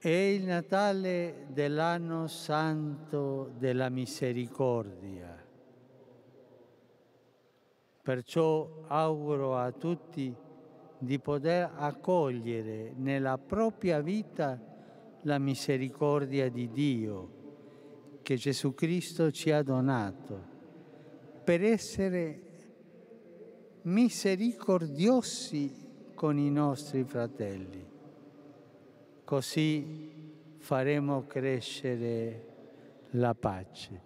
È il Natale dell'anno santo della misericordia. Perciò auguro a tutti di poter accogliere nella propria vita la misericordia di Dio che Gesù Cristo ci ha donato per essere misericordiosi con i nostri fratelli così faremo crescere la pace.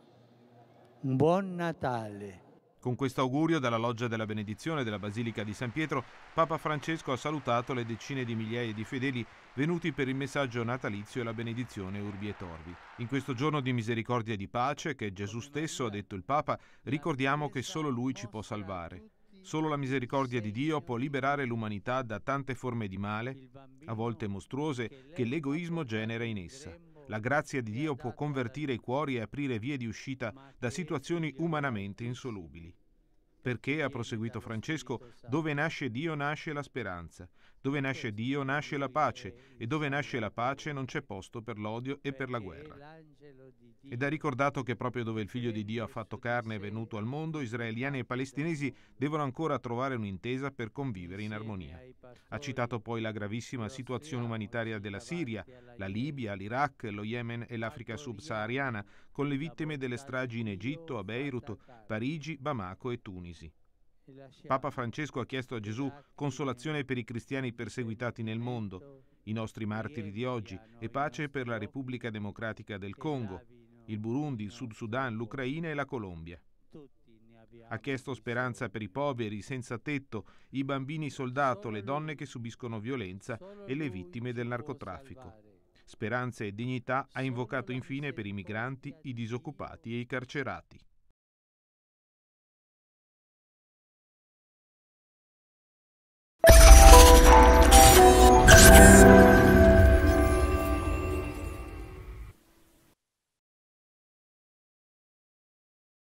buon Natale. Con questo augurio dalla loggia della benedizione della Basilica di San Pietro, Papa Francesco ha salutato le decine di migliaia di fedeli venuti per il messaggio natalizio e la benedizione Urbi e Torbi. In questo giorno di misericordia e di pace, che Gesù stesso ha detto il Papa, ricordiamo che solo Lui ci può salvare. Solo la misericordia di Dio può liberare l'umanità da tante forme di male, a volte mostruose, che l'egoismo genera in essa. La grazia di Dio può convertire i cuori e aprire vie di uscita da situazioni umanamente insolubili. Perché, ha proseguito Francesco, dove nasce Dio nasce la speranza, dove nasce Dio nasce la pace e dove nasce la pace non c'è posto per l'odio e per la guerra. Ed ha ricordato che proprio dove il figlio di Dio ha fatto carne e è venuto al mondo, israeliani e palestinesi devono ancora trovare un'intesa per convivere in armonia. Ha citato poi la gravissima situazione umanitaria della Siria, la Libia, l'Iraq, lo Yemen e l'Africa subsahariana, con le vittime delle stragi in Egitto, a Beirut, Parigi, Bamako e Tunisi. Papa Francesco ha chiesto a Gesù consolazione per i cristiani perseguitati nel mondo, i nostri martiri di oggi, e pace per la Repubblica Democratica del Congo, il Burundi, il Sud Sudan, l'Ucraina e la Colombia. Ha chiesto speranza per i poveri, senza tetto, i bambini soldato, le donne che subiscono violenza e le vittime del narcotraffico. Speranza e dignità ha invocato infine per i migranti, i disoccupati e i carcerati.